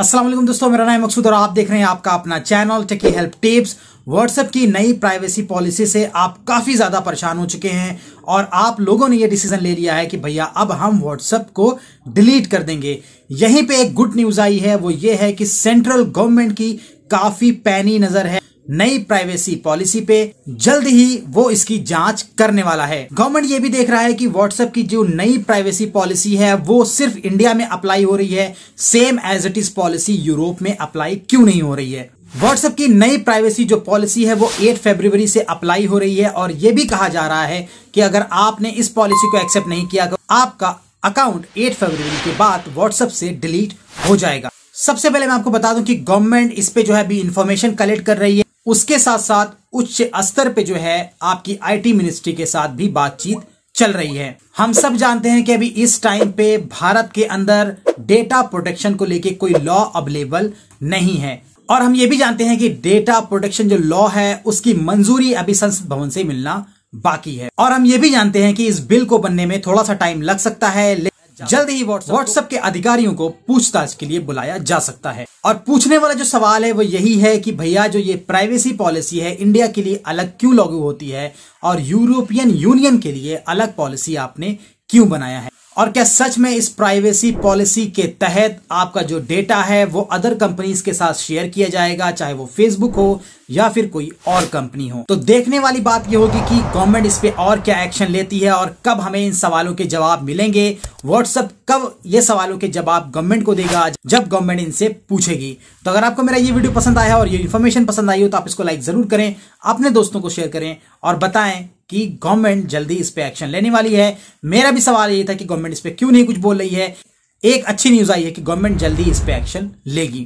असलम दोस्तों मेरा नाम मकसूद और आप देख रहे हैं आपका अपना channel techie help tips WhatsApp की नई प्राइवेसी पॉलिसी से आप काफ़ी ज़्यादा परेशान हो चुके हैं और आप लोगों ने ये डिसीजन ले लिया है कि भैया अब हम व्हाट्सएप को डिलीट कर देंगे यहीं पे एक गुड न्यूज़ आई है वो ये है कि सेंट्रल गवर्नमेंट की काफ़ी पैनी नज़र है नई प्राइवेसी पॉलिसी पे जल्द ही वो इसकी जांच करने वाला है गवर्नमेंट ये भी देख रहा है कि व्हाट्सएप की जो नई प्राइवेसी पॉलिसी है वो सिर्फ इंडिया में अप्लाई हो रही है same as it is policy Europe में अप्लाई क्यों नहीं हो रही है व्हाट्सएप की नई प्राइवेसी जो पॉलिसी है वो 8 फरवरी से अप्लाई हो रही है और ये भी कहा जा रहा है कि अगर आपने इस पॉलिसी को एक्सेप्ट नहीं किया तो आपका अकाउंट 8 फरवरी के बाद व्हाट्सएप से डिलीट हो जाएगा सबसे पहले मैं आपको बता दूं कि गवर्नमेंट इस पे जो है अभी इन्फॉर्मेशन कलेक्ट कर रही है उसके साथ साथ उच्च स्तर पे जो है आपकी आईटी मिनिस्ट्री के साथ भी बातचीत चल रही है हम सब जानते हैं कि अभी इस टाइम पे भारत के अंदर डेटा प्रोटेक्शन को लेके कोई लॉ अवेलेबल नहीं है और हम ये भी जानते हैं कि डेटा प्रोटेक्शन जो लॉ है उसकी मंजूरी अभी संसद भवन से मिलना बाकी है और हम ये भी जानते हैं कि इस बिल को बनने में थोड़ा सा टाइम लग सकता है जल्द ही व्हाट्सएप के अधिकारियों को पूछताछ के लिए बुलाया जा सकता है और पूछने वाला जो सवाल है वो यही है कि भैया जो ये प्राइवेसी पॉलिसी है इंडिया के लिए अलग क्यों लागू होती है और यूरोपियन यूनियन के लिए अलग पॉलिसी आपने क्यों बनाया है और क्या सच में इस प्राइवेसी पॉलिसी के तहत आपका जो डेटा है वो अदर कंपनीज के साथ शेयर किया जाएगा चाहे वो फेसबुक हो या फिर कोई और कंपनी हो तो देखने वाली बात यह होगी कि गवर्नमेंट इस पे और क्या एक्शन लेती है और कब हमें इन सवालों के जवाब मिलेंगे व्हाट्सएप कब ये सवालों के जवाब गवर्नमेंट को देगा जब गवर्नमेंट इनसे पूछेगी तो अगर आपको मेरा ये वीडियो पसंद आया और ये इन्फॉर्मेशन पसंद आई हो तो आप इसको लाइक जरूर करें अपने दोस्तों को शेयर करें और बताएं कि गवर्नमेंट जल्दी इस पर एक्शन लेने वाली है मेरा भी सवाल ये था कि गवर्नमेंट इस पर क्यों नहीं कुछ बोल रही है एक अच्छी न्यूज आई है कि गवर्नमेंट जल्दी इस पर एक्शन लेगी